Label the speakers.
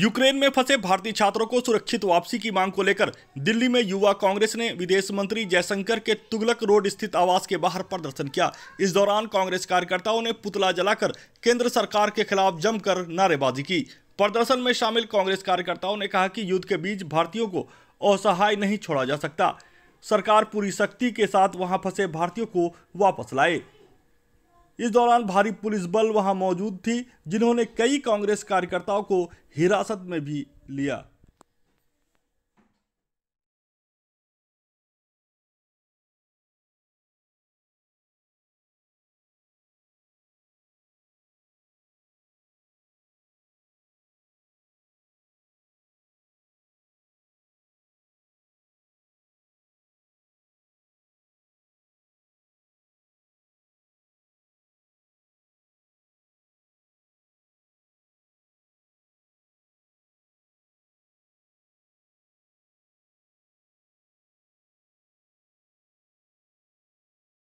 Speaker 1: Ukraine में फंसे भारतीय छात्रों को सुरक्षित वापसी की मांग को लेकर दिल्ली में युवा कांग्रेस ने विदेश मंत्री जयशंकर के तुगलक रोड स्थित आवास के बाहर प्रदर्शन किया इस दौरान कांग्रेस कार्यकर्ताओं ने पुतला जलाकर केंद्र सरकार के खिलाफ जमकर नारेबाजी की प्रदर्शन में शामिल कांग्रेस कार्यकर्ताओं ने कहा कि युद्ध के बीच भारतीयों को असहाय नहीं छोड़ा जा सकता सरकार पूरी सख्ती के साथ वहां फंसे भारतीयों को वापस लाए इस दौरान भारी पुलिस बल वहां मौजूद थी जिन्होंने कई कांग्रेस कार्यकर्ताओं को हिरासत में भी लिया